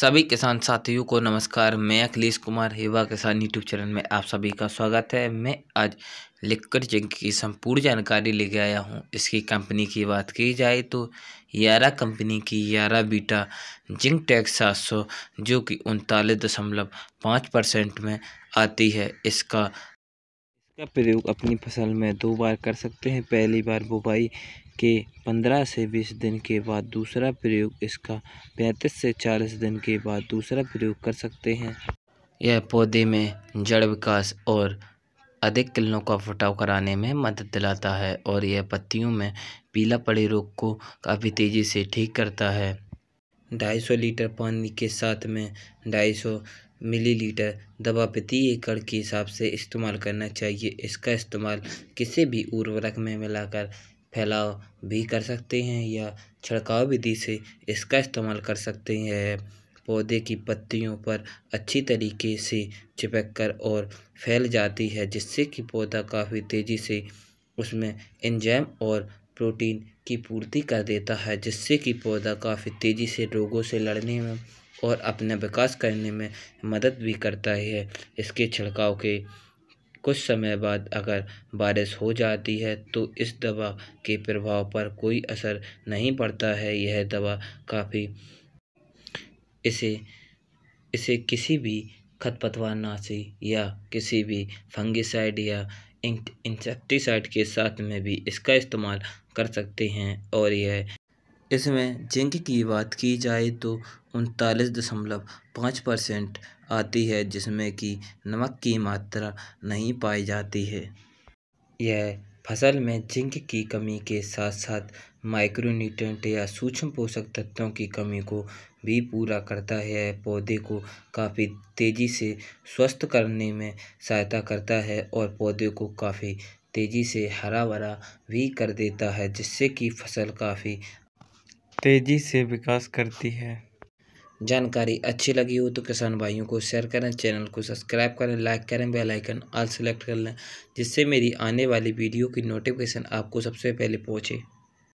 सभी किसान साथियों को नमस्कार मैं अखिलेश कुमार हेवा किसान यूट्यूब चैनल में आप सभी का स्वागत है मैं आज लिक्कर जिंक की संपूर्ण जानकारी लेके आया हूँ इसकी कंपनी की बात की जाए तो यारा कंपनी की यारा बीटा जिंक टैक्स सात सौ जो कि उनतालीस दशमलव पाँच परसेंट में आती है इसका इसका प्रयोग अपनी फसल में दो बार कर सकते हैं पहली बार बुबाई के पंद्रह से बीस दिन के बाद दूसरा प्रयोग इसका पैंतीस से चालीस दिन के बाद दूसरा प्रयोग कर सकते हैं यह पौधे में जड़ विकास और अधिक किलों का फटाव कराने में मदद दिलाता है और यह पत्तियों में पीला पड़े रोग को काफ़ी तेज़ी से ठीक करता है 250 लीटर पानी के साथ में 250 मिलीलीटर दवा प्रति एकड़ के हिसाब से इस्तेमाल करना चाहिए इसका इस्तेमाल किसी भी उर्वरक में मिलाकर फैलाव भी कर सकते हैं या छिड़काव विधि से इसका इस्तेमाल कर सकते हैं पौधे की पत्तियों पर अच्छी तरीके से चिपक कर और फैल जाती है जिससे कि पौधा काफ़ी तेज़ी से उसमें एंजाइम और प्रोटीन की पूर्ति कर देता है जिससे कि पौधा काफ़ी तेज़ी से रोगों से लड़ने में और अपना विकास करने में मदद भी करता है इसके छिड़काव के कुछ समय बाद अगर बारिश हो जाती है तो इस दवा के प्रभाव पर कोई असर नहीं पड़ता है यह दवा काफ़ी इसे इसे किसी भी नाशी या किसी भी फंगिसाइड या इंसेक्टिसाइड के साथ में भी इसका इस्तेमाल कर सकते हैं और यह इसमें जिंक की बात की जाए तो उनतालीस दशमलव पाँच परसेंट आती है जिसमें कि नमक की मात्रा नहीं पाई जाती है यह फसल में जिंक की कमी के साथ साथ माइक्रोन्यूट्रेंट या सूक्ष्म पोषक तत्वों की कमी को भी पूरा करता है पौधे को काफ़ी तेज़ी से स्वस्थ करने में सहायता करता है और पौधे को काफ़ी तेज़ी से हरा भरा भी कर देता है जिससे कि फसल काफ़ी तेज़ी से विकास करती है जानकारी अच्छी लगी हो तो किसान भाइयों को शेयर करें चैनल को सब्सक्राइब करें लाइक करें बेल आइकन ऑल सेलेक्ट कर लें जिससे मेरी आने वाली वीडियो की नोटिफिकेशन आपको सबसे पहले पहुंचे